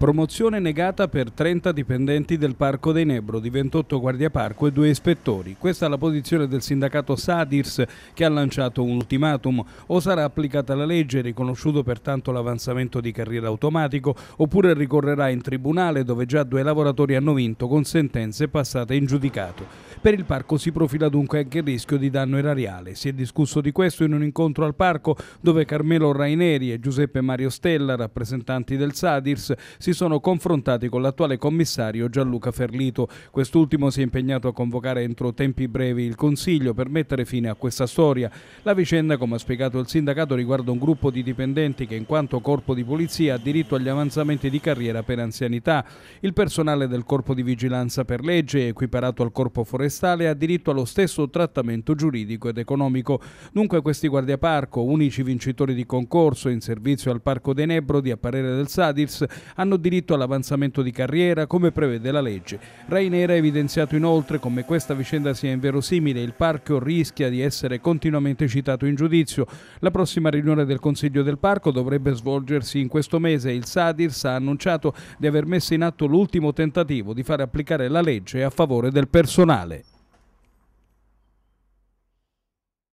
Promozione negata per 30 dipendenti del Parco dei Nebro, di 28 guardiaparco e due ispettori. Questa è la posizione del sindacato Sadirs che ha lanciato un ultimatum. O sarà applicata la legge, riconosciuto pertanto l'avanzamento di carriera automatico, oppure ricorrerà in tribunale dove già due lavoratori hanno vinto con sentenze passate in giudicato. Per il parco si profila dunque anche il rischio di danno erariale. Si è discusso di questo in un incontro al parco dove Carmelo Raineri e Giuseppe Mario Stella, rappresentanti del Sadirs, si sono confrontati con l'attuale commissario Gianluca Ferlito. Quest'ultimo si è impegnato a convocare entro tempi brevi il Consiglio per mettere fine a questa storia. La vicenda, come ha spiegato il sindacato, riguarda un gruppo di dipendenti che in quanto corpo di polizia ha diritto agli avanzamenti di carriera per anzianità. Il personale del corpo di vigilanza per legge è equiparato al corpo forestale forestale ha diritto allo stesso trattamento giuridico ed economico. Dunque questi guardiaparco, unici vincitori di concorso in servizio al Parco dei Nebro di apparere del Sadirs, hanno diritto all'avanzamento di carriera come prevede la legge. Rainer ha evidenziato inoltre come questa vicenda sia inverosimile, il parco rischia di essere continuamente citato in giudizio. La prossima riunione del Consiglio del Parco dovrebbe svolgersi in questo mese. e Il Sadirs ha annunciato di aver messo in atto l'ultimo tentativo di fare applicare la legge a favore del personale.